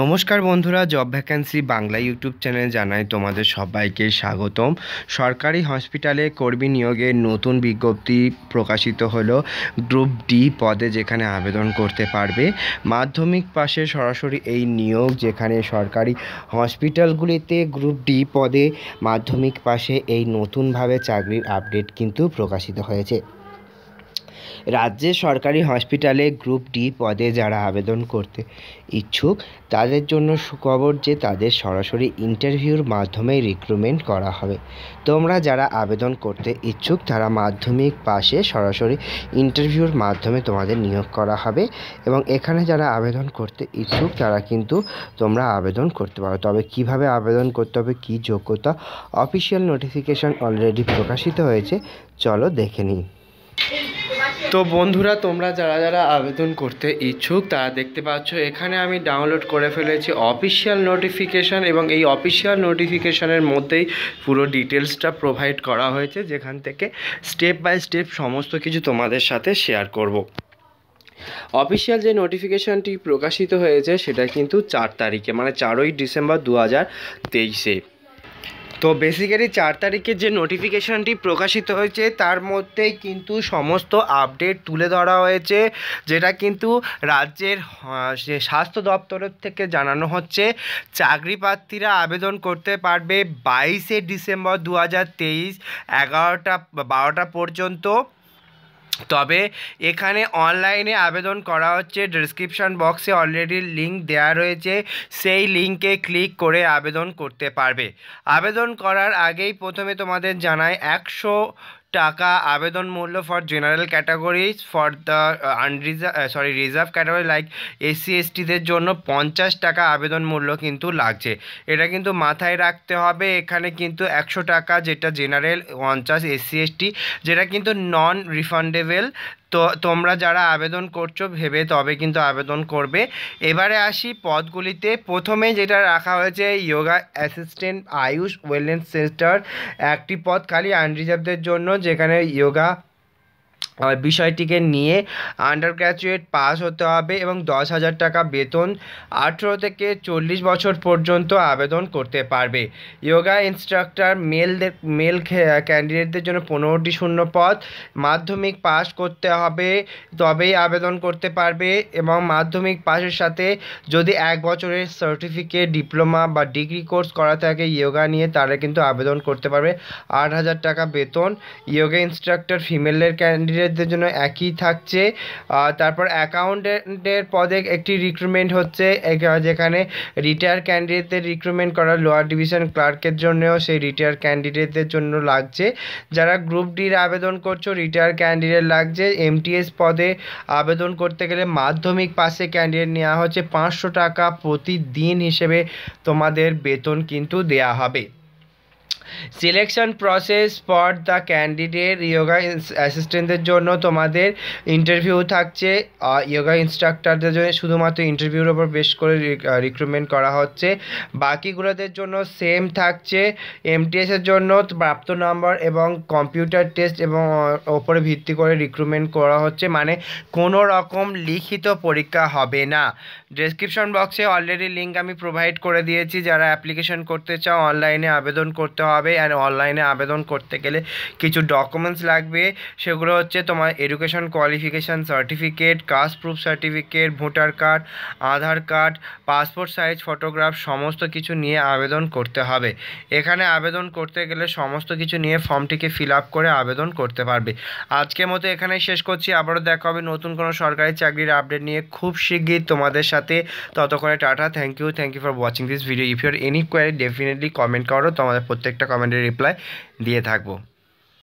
নমস্কার বন্ধুরা job vacancy Bangla YouTube channel জানাই তোমাদের সবাইকে স্বাগতম সরকারি হসপিটালে কর্মী নিয়োগের নতুন বিজ্ঞপ্তি প্রকাশিত হল গ্রুপ ডি পদে যেখানে আবেদন করতে পারবে মাধ্যমিক পাশে সরাসরি এই নিয়োগ যেখানে সরকারি হসপিটালগুলিতে গ্রুপ ডি পদে মাধ্যমিক পাশে এই নতুনভাবে চাকরির আপডেট কিন্তু প্রকাশিত হয়েছে রাজ্যে সরকারি হসপিটালে গ্রুপ ডি পদে যারা আবেদন করতে ইচ্ছুক তাদের জন্য সুখবর যে তাদের সরাসরি ইন্টারভিউর মাধ্যমে রিক্রুটমেন্ট করা হবে তোমরা যারা আবেদন করতে ইচ্ছুক তারা মাধ্যমিক পাশে সরাসরি ইন্টারভিউর মাধ্যমে তোমাদের নিয়োগ করা হবে এবং এখানে যারা আবেদন করতে ইচ্ছুক তারা কিন্তু তোমরা আবেদন করতে পারো তবে কিভাবে আবেদন করতে হবে কী যোগ্যতা অফিসিয়াল নোটিফিকেশান অলরেডি প্রকাশিত হয়েছে চলো দেখে নিই তো বন্ধুরা তোমরা যারা যারা আবেদন করতে ইচ্ছুক তারা দেখতে পাচ্ছ এখানে আমি ডাউনলোড করে ফেলেছি অফিসিয়াল নোটিফিকেশান এবং এই অফিসিয়াল নোটিফিকেশানের মধ্যেই পুরো ডিটেলসটা প্রোভাইড করা হয়েছে যেখান থেকে স্টেপ বাই স্টেপ সমস্ত কিছু তোমাদের সাথে শেয়ার করব। অফিসিয়াল যে নোটিফিকেশানটি প্রকাশিত হয়েছে সেটা কিন্তু চার তারিখে মানে চারই ডিসেম্বর দু হাজার তেইশে তো বেসিক্যালি চার তারিখে যে নোটিফিকেশানটি প্রকাশিত হয়েছে তার মধ্যে কিন্তু সমস্ত আপডেট তুলে ধরা হয়েছে যেটা কিন্তু রাজ্যের স্বাস্থ্য দপ্তরের থেকে জানানো হচ্ছে চাকরি প্রার্থীরা আবেদন করতে পারবে বাইশে ডিসেম্বর দু হাজার তেইশ এগারোটা বারোটা পর্যন্ত তবে এখানে অনলাইনে আবেদন করা হচ্ছে ডিসক্রিপশান বক্সে অলরেডি লিঙ্ক দেয়া রয়েছে সেই লিঙ্কে ক্লিক করে আবেদন করতে পারবে আবেদন করার আগেই প্রথমে তোমাদের জানায় একশো টাকা আবেদন মূল্য for general categories for the unreserved sorry reserved category like SC এসটিদের জন্য পঞ্চাশ টাকা আবেদন মূল্য কিন্তু লাগছে এটা কিন্তু মাথায় রাখতে হবে এখানে কিন্তু একশো টাকা যেটা জেনারেল পঞ্চাশ এসসি এসটি যেটা কিন্তু নন রিফান্ডেবেল তো তোমরা যারা আবেদন করছো ভেবে তবে কিন্তু আবেদন করবে এবারে আসি পদগুলিতে প্রথমে যেটা রাখা হয়েছে yoga assistant AYUSH wellness centre একটি পদ খালি আনরিজার্ভদের জন্য যেখানে ইয়োগা বিষয়টিকে নিয়ে আন্ডার গ্র্যাজুয়েট পাস হতে হবে এবং দশ হাজার টাকা বেতন আঠেরো থেকে চল্লিশ বছর পর্যন্ত আবেদন করতে পারবে ইয়োগা ইনস্ট্রাক্টর মেলদের মেল ক্যান্ডিডেটদের জন্য পনেরোটি শূন্য পদ মাধ্যমিক পাস করতে হবে তবেই আবেদন করতে পারবে এবং মাধ্যমিক পাশের সাথে যদি এক বছরের সার্টিফিকেট ডিপ্লোমা বা ডিগ্রি কোর্স করা থাকে ইয়োগা নিয়ে তারা কিন্তু আবেদন করতে পারবে আট হাজার টাকা বেতন যোগা ইনস্ট্রাক্টর ফিমেলের ক্যান্ডিডেট ম্যানেজারদের জন্য একই থাকছে তারপর অ্যাকাউন্টেন্টের পদে একটি রিক্রুটমেন্ট হচ্ছে যেখানে রিটায়ার ক্যান্ডিডেটদের রিক্রুটমেন্ট করা লোয়ার ডিভিশন ক্লার্কের জন্যও সেই রিটায়ার ক্যান্ডিডেটদের জন্য লাগছে যারা গ্রুপ ডির আবেদন করছো রিটায়ার ক্যান্ডিডেট লাগছে এমটিএস পদে আবেদন করতে গেলে মাধ্যমিক পাশে ক্যান্ডিডেট নেওয়া হচ্ছে পাঁচশো টাকা প্রতিদিন হিসেবে তোমাদের বেতন কিন্তু দেয়া হবে selection process for the candidate yoga অ্যাসিস্ট্যান্টদের জন্য তোমাদের ইন্টারভিউ থাকছে ইয়োগা ইনস্ট্রাক্টরদের জন্য শুধুমাত্র ইন্টারভিউর ওপর বেশ করে রিক্রুটমেন্ট করা হচ্ছে বাকিগুলোদের জন্য সেম থাকছে এমটিএসের জন্য প্রাপ্ত নম্বর এবং কম্পিউটার টেস্ট এবং ওপরে ভিত্তি করে রিক্রুটমেন্ট করা হচ্ছে মানে কোনো রকম লিখিত পরীক্ষা হবে না ডেসক্রিপশন বক্সে অলরেডি লিঙ্ক আমি প্রোভাইড করে দিয়েছি যারা অ্যাপ্লিকেশন করতে চাও অনলাইনে আবেদন করতে হবে যাবে অ্যান্ড অনলাইনে আবেদন করতে গেলে কিছু ডকুমেন্টস লাগবে সেগুলো হচ্ছে তোমার education qualification certificate caste proof certificate voter card Aadhaar card passport size photograph সমস্ত কিছু নিয়ে আবেদন করতে হবে এখানে আবেদন করতে গেলে সমস্ত কিছু নিয়ে ফর্মটিকে ফিল আপ করে আবেদন করতে পারবে আজকের মতো এখানে শেষ করছি আবারও দেখা হবে নতুন কোনো সরকারি চাকরির আপডেট নিয়ে খুব শীঘ্রই তোমাদের সাথে ততক্ষণে tata thank you thank you for watching this video if your any query definitely comment করো তোমাদের প্রত্যেকটা কমেন্টের রিপ্লাই দিয়ে থাকবো